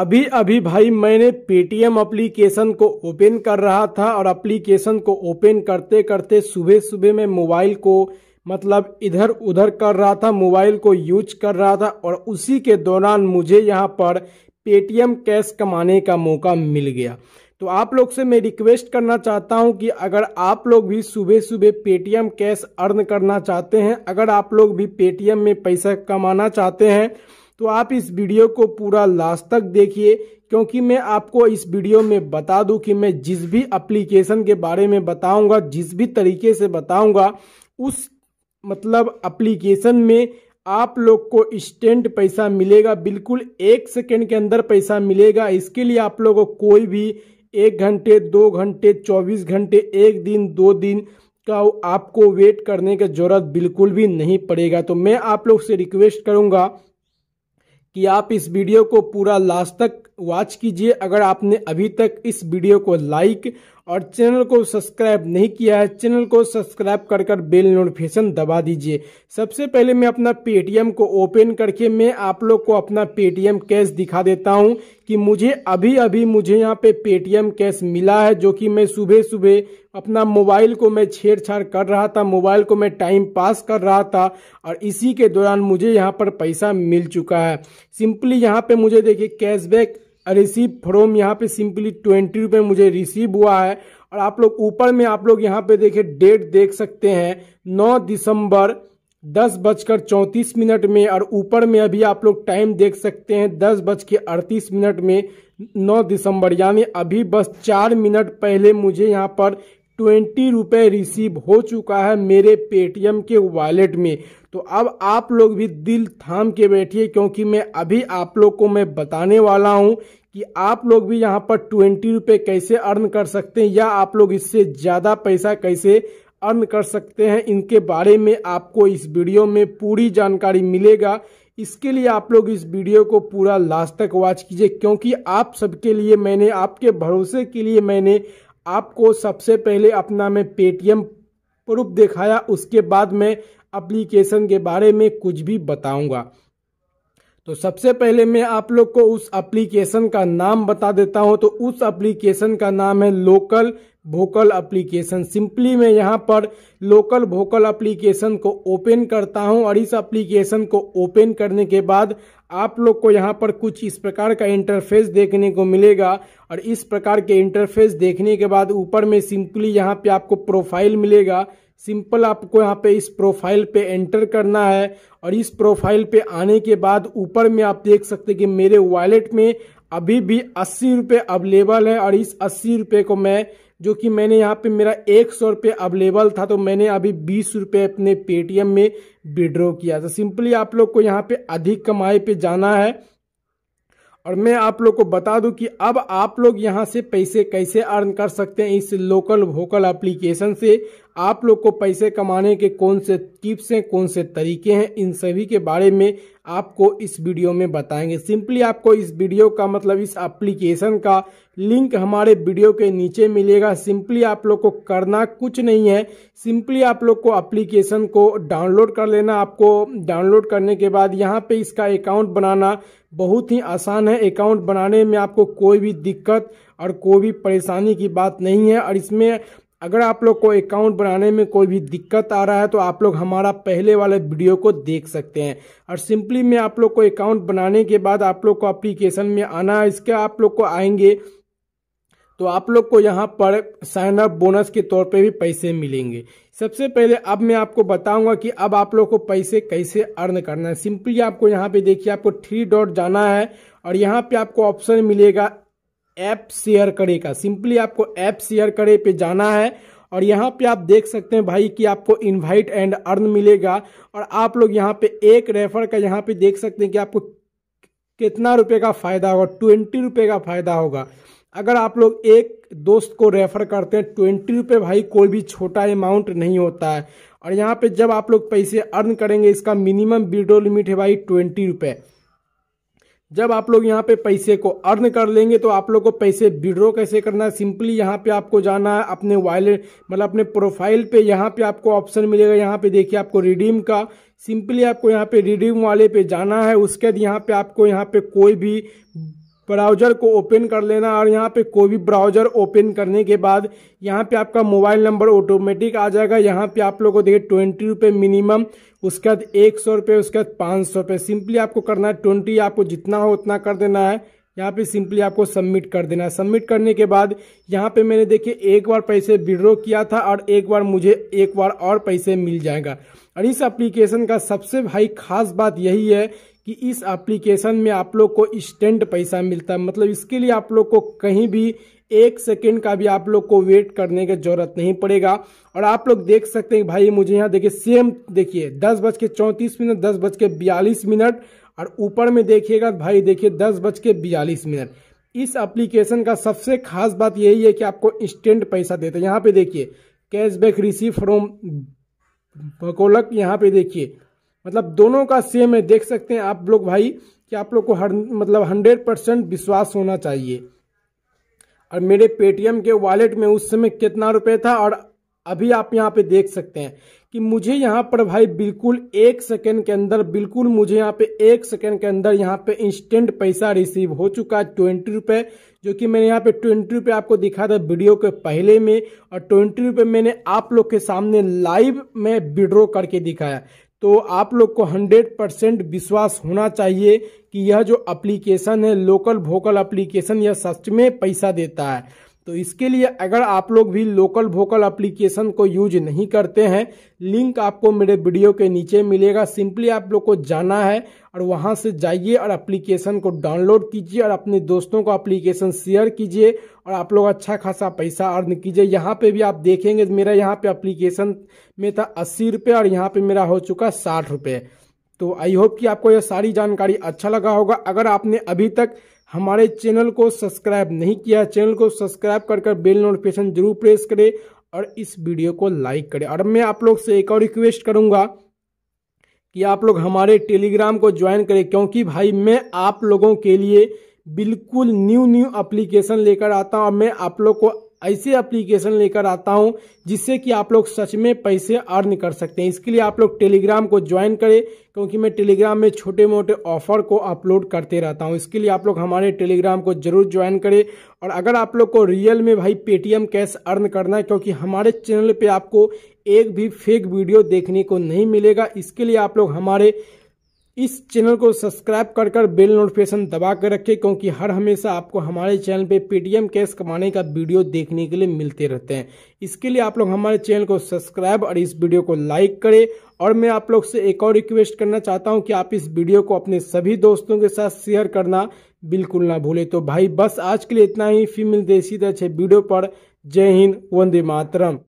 अभी अभी भाई मैंने पेटीएम एप्लीकेशन को ओपन कर रहा था और एप्लीकेशन को ओपन करते करते सुबह सुबह मैं मोबाइल को मतलब इधर उधर कर रहा था मोबाइल को यूज कर रहा था और उसी के दौरान मुझे यहाँ पर पेटीएम कैश कमाने का मौका मिल गया तो आप लोग से मैं रिक्वेस्ट करना चाहता हूं कि अगर आप लोग भी सुबह सुबह पेटीएम कैश अर्न करना चाहते हैं अगर आप लोग भी पेटीएम में पैसा कमाना चाहते हैं तो आप इस वीडियो को पूरा लास्ट तक देखिए क्योंकि मैं आपको इस वीडियो में बता दूं कि मैं जिस भी एप्लीकेशन के बारे में बताऊंगा जिस भी तरीके से बताऊंगा उस मतलब एप्लीकेशन में आप लोग को इंस्टेंट पैसा मिलेगा बिल्कुल एक सेकेंड के अंदर पैसा मिलेगा इसके लिए आप लोगों को कोई भी एक घंटे दो घंटे चौबीस घंटे एक दिन दो दिन का आपको वेट करने की ज़रूरत बिल्कुल भी नहीं पड़ेगा तो मैं आप लोग से रिक्वेस्ट करूंगा कि आप इस वीडियो को पूरा लास्ट तक वॉच कीजिए अगर आपने अभी तक इस वीडियो को लाइक और चैनल को सब्सक्राइब नहीं किया है चैनल को सब्सक्राइब कर कर बेल नोटिफिकेशन दबा दीजिए सबसे पहले मैं अपना पेटीएम को ओपन करके मैं आप लोग को अपना पेटीएम कैश दिखा देता हूं कि मुझे अभी अभी मुझे यहां पे पेटीएम कैश मिला है जो कि मैं सुबह सुबह अपना मोबाइल को मैं छेड़छाड़ कर रहा था मोबाइल को मैं टाइम पास कर रहा था और इसी के दौरान मुझे यहाँ पर पैसा मिल चुका है सिंपली यहाँ पे मुझे देखिए कैशबैक रिसीव फ्रॉम यहाँ पे सिंपली ट्वेंटी रुपये मुझे रिसीव हुआ है और आप लोग ऊपर में आप लोग यहाँ पे देखे डेट देख सकते हैं नौ दिसंबर दस बजकर चौंतीस मिनट में और ऊपर में अभी आप लोग टाइम देख सकते हैं दस बज के अड़तीस मिनट में नौ दिसंबर यानी अभी बस चार मिनट पहले मुझे यहाँ पर ट्वेंटी रुपये रिसीव हो चुका है मेरे पेटीएम के वॉलेट में तो अब आप लोग भी दिल थाम के बैठिए क्योंकि मैं अभी आप लोग को मैं बताने वाला हूं कि आप लोग भी यहां पर ट्वेंटी रुपये कैसे अर्न कर सकते हैं या आप लोग इससे ज़्यादा पैसा कैसे अर्न कर सकते हैं इनके बारे में आपको इस वीडियो में पूरी जानकारी मिलेगा इसके लिए आप लोग इस वीडियो को पूरा लास्ट तक वॉच कीजिए क्योंकि आप सबके लिए मैंने आपके भरोसे के लिए मैंने आपको सबसे पहले अपना मैं पेटीएम प्रूफ दिखाया उसके बाद मैं एप्लीकेशन के बारे में कुछ भी बताऊंगा तो सबसे पहले मैं आप लोग को उस एप्लीकेशन का नाम बता देता हूं तो उस एप्लीकेशन का नाम है लोकल भोकल एप्लीकेशन सिंपली मैं यहां पर लोकल भोकल एप्लीकेशन को ओपन करता हूं और इस एप्लीकेशन को ओपन करने के बाद आप लोग को यहाँ पर कुछ इस प्रकार का इंटरफेस देखने को मिलेगा और इस प्रकार के इंटरफेस देखने के बाद ऊपर में सिंपली यहाँ पे आपको प्रोफाइल मिलेगा सिंपल आपको यहाँ पे इस प्रोफाइल पे एंटर करना है और इस प्रोफाइल पे आने के बाद ऊपर में आप देख सकते कि मेरे वॉलेट में अभी भी अस्सी रुपये अवेलेबल है और इस अस्सी रुपये को मैं जो कि मैंने यहाँ पे मेरा एक सौ रुपये अवेलेबल था तो मैंने अभी बीस रुपये अपने पेटीएम में विड्रॉ किया था सिंपली आप लोग को यहाँ पे अधिक कमाई पे जाना है और मैं आप लोग को बता दूं कि अब आप लोग यहां से पैसे कैसे अर्न कर सकते हैं इस लोकल वोकल एप्लीकेशन से आप लोग को पैसे कमाने के कौन से टिप्स हैं कौन से तरीके हैं इन सभी के बारे में आपको इस वीडियो में बताएंगे सिंपली आपको इस वीडियो का मतलब इस एप्लीकेशन का लिंक हमारे वीडियो के नीचे मिलेगा सिंपली आप लोग को करना कुछ नहीं है सिंपली आप लोग को एप्लीकेशन को डाउनलोड कर लेना आपको डाउनलोड करने के बाद यहाँ पे इसका अकाउंट बनाना बहुत ही आसान है अकाउंट बनाने में आपको कोई भी दिक्कत और कोई भी परेशानी की बात नहीं है और इसमें अगर आप लोग को अकाउंट बनाने में कोई भी दिक्कत आ रहा है तो आप लोग हमारा पहले वाले वीडियो को देख सकते हैं और सिंपली में आप लोग को अकाउंट बनाने के बाद आप लोग को अप्लीकेशन में आना है इसके आप लोग को आएंगे तो आप लोग को यहाँ पर साइन अप बोनस के तौर पे भी पैसे मिलेंगे सबसे पहले अब मैं आपको बताऊंगा कि अब आप लोग को पैसे कैसे अर्न करना है सिंपली आपको यहाँ पे देखिए आपको थ्री डॉट जाना है और यहाँ पे आपको ऑप्शन मिलेगा ऐप शेयर करे का सिंपली आपको ऐप शेयर करे पे जाना है और यहाँ पे आप देख सकते हैं भाई कि आपको इनवाइट एंड अर्न मिलेगा और आप लोग यहाँ पे एक रेफर का यहाँ पे देख सकते हैं कि आपको कितना रुपए का फ़ायदा होगा ट्वेंटी रुपए का फ़ायदा होगा अगर आप लोग एक दोस्त को रेफर करते हैं ट्वेंटी रुपये भाई कोई भी छोटा अमाउंट नहीं होता है और यहाँ पे जब आप लोग पैसे अर्न करेंगे इसका मिनिमम विड्रो लिमिट है भाई ट्वेंटी रुपये जब आप लोग यहाँ पे पैसे को अर्न कर लेंगे तो आप लोग को पैसे विड्रॉ कैसे करना है सिंपली यहाँ पे आपको जाना है अपने वॉलेट मतलब अपने प्रोफाइल पे यहाँ पे आपको ऑप्शन मिलेगा यहाँ पे देखिए आपको रिडीम का सिंपली आपको यहाँ पे रिडीम वाले पे जाना है उसके बाद यहाँ पे आपको यहाँ पे कोई भी ब्राउजर को ओपन कर लेना और यहाँ पे कोई भी ब्राउजर ओपन करने के बाद यहाँ पे आपका मोबाइल नंबर ऑटोमेटिक आ जाएगा यहाँ पे आप लोगों को देखिए ट्वेंटी रुपये मिनिमम उसके बाद एक सौ रुपये उसके बाद पाँच सौ रुपये सिंपली आपको करना है ट्वेंटी आपको जितना हो उतना कर देना है यहाँ पे सिंपली आपको सबमिट कर देना है सबमिट करने के बाद यहाँ पे मैंने देखिए एक बार पैसे विड्रॉ किया था और एक बार मुझे एक बार और पैसे मिल जाएगा और इस एप्लीकेशन का सबसे भाई खास बात यही है कि इस एप्लीकेशन में आप लोग को इंस्टेंट पैसा मिलता है मतलब इसके लिए आप लोग को कहीं भी एक सेकेंड का भी आप लोग को वेट करने की जरूरत नहीं पड़ेगा और आप लोग देख सकते हैं भाई मुझे यहाँ देखिए सेम देखिए दस बज के चौंतीस मिनट दस बज के बयालीस मिनट और ऊपर में देखिएगा भाई देखिए दस बज के बयालीस मिनट इस एप्लीकेशन का सबसे खास बात यही है कि आपको इंस्टेंट पैसा देते हैं यहाँ पे देखिए कैशबैक रिसीव फ्रॉम बकोलक यहाँ पे देखिए मतलब दोनों का सेम है देख सकते हैं आप लोग भाई कि आप लोग को हर मतलब हंड्रेड परसेंट विश्वास होना चाहिए और मेरे पेटीएम के वॉलेट में उस समय कितना रुपए था और अभी आप यहाँ पे देख सकते हैं कि मुझे यहाँ पर भाई बिल्कुल एक सेकेंड के अंदर बिल्कुल मुझे यहाँ पे एक सेकेंड के अंदर यहाँ पे इंस्टेंट पैसा रिसीव हो चुका है ट्वेंटी रुपये जो कि मैंने यहाँ पे ट्वेंटी रुपये आपको दिखा था वीडियो के पहले में और ट्वेंटी रुपये मैंने आप लोग के सामने लाइव में विड्रो करके दिखाया तो आप लोग को 100 परसेंट विश्वास होना चाहिए कि यह जो एप्लीकेशन है लोकल भोकल एप्लीकेशन यह सच में पैसा देता है तो इसके लिए अगर आप लोग भी लोकल वोकल एप्लीकेशन को यूज नहीं करते हैं लिंक आपको मेरे वीडियो के नीचे मिलेगा सिंपली आप लोग को जाना है और वहां से जाइए और एप्लीकेशन को डाउनलोड कीजिए और अपने दोस्तों को एप्लीकेशन शेयर कीजिए और आप लोग अच्छा खासा पैसा अर्न कीजिए यहाँ पे भी आप देखेंगे मेरा यहाँ पे अप्लीकेशन में था अस्सी रुपये और यहाँ पे मेरा हो चुका साठ रुपये तो आई होप कि आपको यह सारी जानकारी अच्छा लगा होगा अगर आपने अभी तक हमारे चैनल को सब्सक्राइब नहीं किया चैनल को सब्सक्राइब कर कर बेल नोटिफिकेशन जरूर प्रेस करें और इस वीडियो को लाइक करें और मैं आप लोग से एक और रिक्वेस्ट करूंगा कि आप लोग हमारे टेलीग्राम को ज्वाइन करें क्योंकि भाई मैं आप लोगों के लिए बिल्कुल न्यू न्यू एप्लीकेशन लेकर आता हूं और मैं आप लोग को ऐसे एप्लीकेशन लेकर आता हूं जिससे कि आप लोग सच में पैसे अर्न कर सकते हैं इसके लिए आप लोग टेलीग्राम को ज्वाइन करें क्योंकि मैं टेलीग्राम में छोटे मोटे ऑफर को अपलोड करते रहता हूं इसके लिए आप लोग हमारे टेलीग्राम को जरूर ज्वाइन करें और अगर आप लोग को रियल में भाई पेटीएम कैश अर्न करना है क्योंकि हमारे चैनल पर आपको एक भी फेक वीडियो देखने को नहीं मिलेगा इसके लिए आप लोग हमारे इस चैनल को सब्सक्राइब कर कर बेल नोटिफिकेशन दबा कर रखें क्योंकि हर हमेशा आपको हमारे चैनल पे पेटीएम कैश कमाने का वीडियो देखने के लिए मिलते रहते हैं इसके लिए आप लोग हमारे चैनल को सब्सक्राइब और इस वीडियो को लाइक करें और मैं आप लोग से एक और रिक्वेस्ट करना चाहता हूं कि आप इस वीडियो को अपने सभी दोस्तों के साथ शेयर करना बिल्कुल ना भूले तो भाई बस आज के लिए इतना ही फिर मिलते इसी तरह वीडियो पर जय हिंद वंदे मातरम